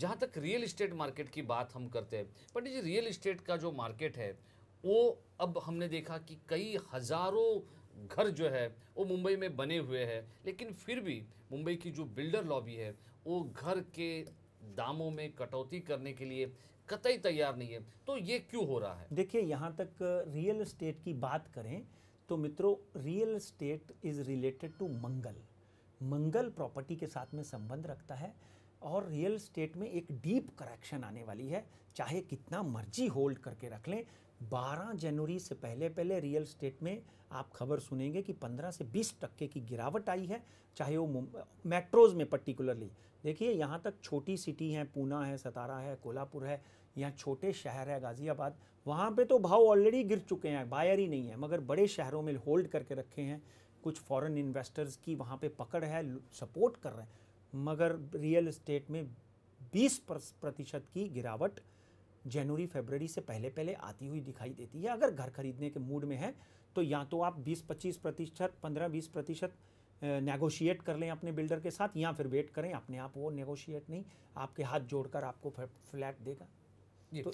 जहाँ तक real estate market की बात हम करते हैं पंडित जी रियल इस्टेट का जो मार्केट है वो अब हमने देखा कि कई हज़ारों घर जो है वो मुंबई में बने हुए हैं लेकिन फिर भी मुंबई की जो बिल्डर लॉबी है वो घर के दामों में कटौती करने के लिए कतई तैयार नहीं है तो ये क्यों हो रहा है देखिए यहाँ तक रियल इस्टेट की बात करें तो मित्रों real estate is related to Mangal Mangal property के साथ में संबंध रखता है और रियल स्टेट में एक डीप करेक्शन आने वाली है चाहे कितना मर्जी होल्ड करके रख लें 12 जनवरी से पहले पहले रियल स्टेट में आप खबर सुनेंगे कि 15 से 20 टक्के की गिरावट आई है चाहे वो मेट्रोज़ में पर्टिकुलरली देखिए यहाँ तक छोटी सिटी हैं पूना है सतारा है कोल्हापुर है यहाँ छोटे शहर है गाज़ियाबाद वहाँ पे तो भाव ऑलरेडी गिर चुके हैं बायर ही नहीं है मगर बड़े शहरों में होल्ड करके रखे हैं कुछ फॉरेन इन्वेस्टर्स की वहाँ पे पकड़ है सपोर्ट कर रहे हैं मगर रियल इस्टेट में 20 प्रतिशत की गिरावट जनवरी फरवरी से पहले पहले आती हुई दिखाई देती है अगर घर खरीदने के मूड में है तो या तो आप 20-25 प्रतिशत 15-20 प्रतिशत नेगोशिएट कर लें अपने बिल्डर के साथ या फिर वेट करें अपने आप वो नेगोशिएट नहीं आपके हाथ जोड़कर आपको फ्लैट देगा तो